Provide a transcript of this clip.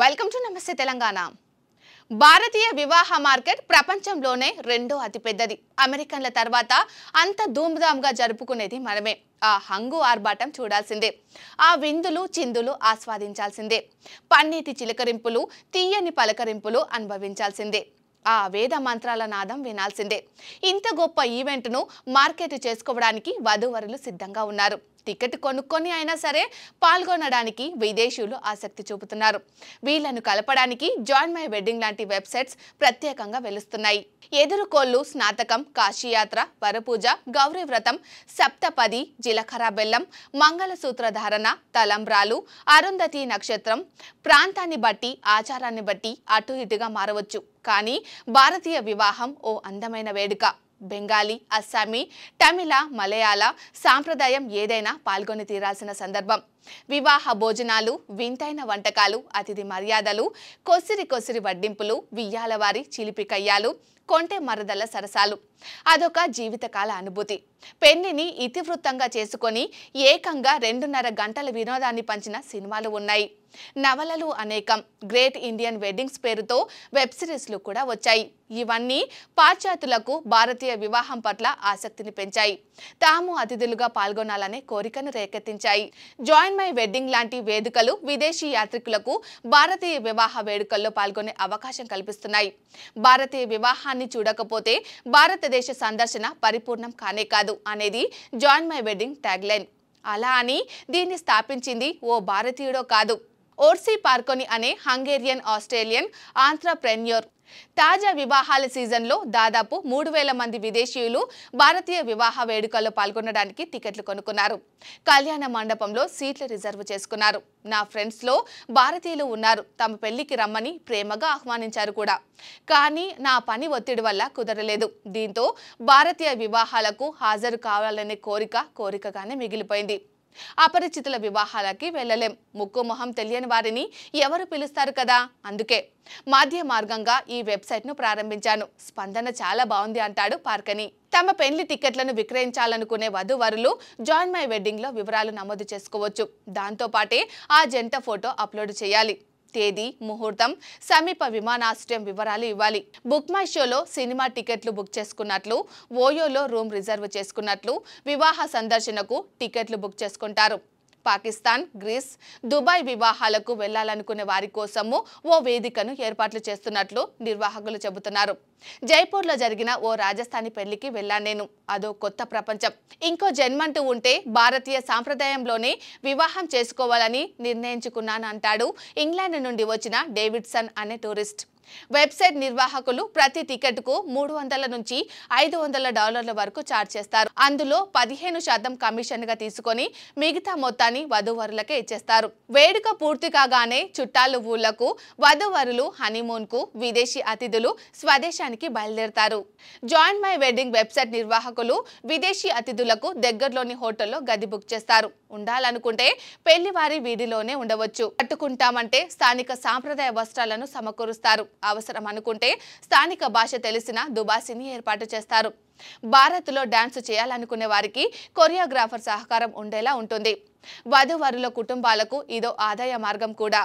welcome to నమస్తే తెలంగాణ భారతీయ వివాహ market ప్రపంచంలోనే రెండో అతిపెద్దది అమెరికన్ల తర్వాత అంత ధూమ్ధామ్గా జరుపుకునేది మనమే ఆ హంగు ఆర్భాటం చూడాల్సిందే ఆ విందులు చిందులు ఆస్వాదించాల్సిందే పన్నీటి చిలకరింపులు తీయని పలకరింపులు అనుభవించాల్సిందే ఆ వేద మంత్రాల నాదం వినాల్సిందే ఇంత గొప్ప ఈవెంట్ను మార్కెట్ చేసుకోవడానికి వధూవరులు సిద్ధంగా ఉన్నారు టికెట్ కొనుక్కొని అయినా సరే పాల్గొనడానికి విదేశీయులు ఆసక్తి చూపుతున్నారు వీళ్లను కలపడానికి జాయిన్ మై వెడ్డింగ్ లాంటి వెబ్సైట్స్ ప్రత్యేకంగా వెలుస్తున్నాయి ఎదురుకోళ్లు స్నాతకం కాశీయాత్ర వరపూజ గౌరీ వ్రతం సప్తపది జిలకర బెల్లం మంగళసూత్ర ధారణ తలంబ్రాలు అరుంధతి నక్షత్రం ప్రాంతాన్ని బట్టి ఆచారాన్ని బట్టి అటు ఇటుగా మారవచ్చు కానీ భారతీయ వివాహం ఓ అందమైన వేడుక బెంగాలీ అస్సామీ తమిళ మలయాళ సాంప్రదాయం ఏదైనా పాల్గొని తీరాల్సిన సందర్భం వివాహ భోజనాలు వింతైన వంటకాలు అతిథి మర్యాదలు కొసిరి కొసిరి వడ్డింపులు వియ్యాలవారి చిలిపి కయ్యాలు కొంటె మరదల సరసాలు అదొక జీవితకాల అనుభూతి పెళ్లిని ఇతివృత్తంగా చేసుకొని ఏకంగా రెండున్నర గంటల వినోదాన్ని పంచిన సినిమాలు ఉన్నాయి నవలలు అనేకం గ్రేట్ ఇండియన్ వెడ్డింగ్స్ పేరుతో వెబ్ సిరీస్లు కూడా వచ్చాయి ఇవన్నీ పాశ్చాత్యులకు భారతీయ వివాహం పట్ల ఆసక్తిని పెంచాయి తాము అతిథులుగా పాల్గొనాలనే కోరికను రేకెత్తించాయి జాయిన్ మై వెడ్డింగ్ లాంటి వేదికలు విదేశీ యాత్రికులకు భారతీయ వివాహ వేడుకల్లో పాల్గొనే అవకాశం కల్పిస్తున్నాయి భారతీయ వివాహాన్ని సమూహాన్ని చూడకపోతే భారతదేశ సందర్శన పరిపూర్ణం కానే కాదు అనేది జాయిన్ మై వెడ్డింగ్ ట్యాగ్లైన్ అలా అని దీన్ని స్థాపించింది ఓ భారతీయుడో కాదు ఓర్సీ పార్కొని అనే హంగేరియన్ ఆస్ట్రేలియన్ ఆంట్రప్రెన్యూర్ తాజా వివాహాల సీజన్లో దాదాపు మూడు వేల మంది విదేశీయులు భారతీయ వివాహ వేడుకల్లో పాల్గొనడానికి టికెట్లు కొనుక్కున్నారు కళ్యాణ మండపంలో సీట్లు రిజర్వ్ చేసుకున్నారు నా ఫ్రెండ్స్లో భారతీయులు ఉన్నారు తమ పెళ్లికి రమ్మని ప్రేమగా ఆహ్వానించారు కూడా కానీ నా పని ఒత్తిడి వల్ల కుదరలేదు దీంతో భారతీయ వివాహాలకు హాజరు కావాలనే కోరిక కోరికగానే మిగిలిపోయింది అపరిచితుల వివాహాలకి వెళ్ళలేం ముక్కు మొహం తెలియని వారిని ఎవరు పిలుస్తారు కదా అందుకే మాధ్య మార్గంగా ఈ వెబ్సైట్ను ప్రారంభించాను స్పందన చాలా బాగుంది అంటాడు పార్కని తమ పెళ్లి టికెట్లను విక్రయించాలనుకునే వధువరులు జాయిన్ మై వెడ్డింగ్లో వివరాలు నమోదు చేసుకోవచ్చు దాంతోపాటే ఆ జంట ఫోటో అప్లోడ్ చేయాలి తేదీ ముహూర్తం సమీప విమానాశ్రయం వివరాలు ఇవ్వాలి బుక్ మై షోలో సినిమా టికెట్లు బుక్ చేసుకున్నట్లు ఓయోలో రూమ్ రిజర్వ్ చేసుకున్నట్లు వివాహ సందర్శనకు టికెట్లు బుక్ చేసుకుంటారు పాకిస్తాన్ గ్రీస్ దుబాయ్ వివాహాలకు వెళ్లాలనుకునే వారి కోసము ఓ వేదికను ఏర్పాట్లు చేస్తున్నట్లు నిర్వాహకులు చెబుతున్నారు జైపూర్లో జరిగిన ఓ రాజస్థానీ పెళ్లికి వెళ్ళాను నేను అదో కొత్త ప్రపంచం ఇంకో జన్మంటూ ఉంటే భారతీయ సాంప్రదాయంలోనే వివాహం చేసుకోవాలని నిర్ణయించుకున్నాను అంటాడు ఇంగ్లాండ్ నుండి వచ్చిన డేవిడ్సన్ అనే టూరిస్ట్ వెబ్సైట్ నిర్వాహకులు ప్రతి టికెట్కు మూడు వందల నుంచి ఐదు వందల డాలర్ల వరకు ఛార్జ్ చేస్తారు అందులో పదిహేను శాతం కమిషన్గా తీసుకొని మిగతా మొత్తాన్ని వధువరులకే ఇచ్చేస్తారు వేడుక పూర్తి కాగానే చుట్టాలు ఊళ్లకు వధువరులు హనీమూన్కు విదేశీ అతిథులు స్వదేశానికి బయలుదేరతారు జాయింట్ మై వెడ్డింగ్ వెబ్సైట్ నిర్వాహకులు విదేశీ అతిథులకు దగ్గరలోని హోటల్లో గది బుక్ చేస్తారు ఉండాలనుకుంటే పెళ్లివారి వీధిలోనే ఉండవచ్చు కట్టుకుంటామంటే స్థానిక సాంప్రదాయ వస్త్రాలను సమకూరుస్తారు అవసరం అనుకుంటే స్థానిక భాష తెలిసిన దుబాసిని ఏర్పాటు చేస్తారు భారత్లో డ్యాన్స్ చేయాలనుకునే వారికి కొరియోగ్రాఫర్ సహకారం ఉండేలా ఉంటుంది వధువరుల కుటుంబాలకు ఇదో ఆదాయ మార్గం కూడా